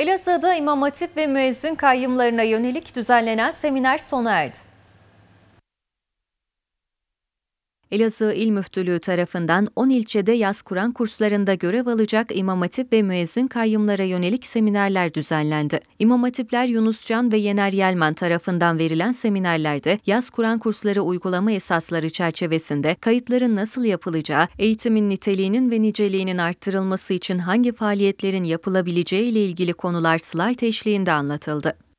Elazığ'da imam hatip ve müezzin kayyumlarına yönelik düzenlenen seminer sona erdi. Elazığ İl Müftülüğü tarafından 10 ilçede yaz Kur'an kurslarında görev alacak İmam Hatip ve müezzin kayyumlara yönelik seminerler düzenlendi. İmam Hatipler Yunus Can ve Yener Yelman tarafından verilen seminerlerde yaz Kur'an kursları uygulama esasları çerçevesinde kayıtların nasıl yapılacağı, eğitimin niteliğinin ve niceliğinin arttırılması için hangi faaliyetlerin yapılabileceği ile ilgili konular slayt eşliğinde anlatıldı.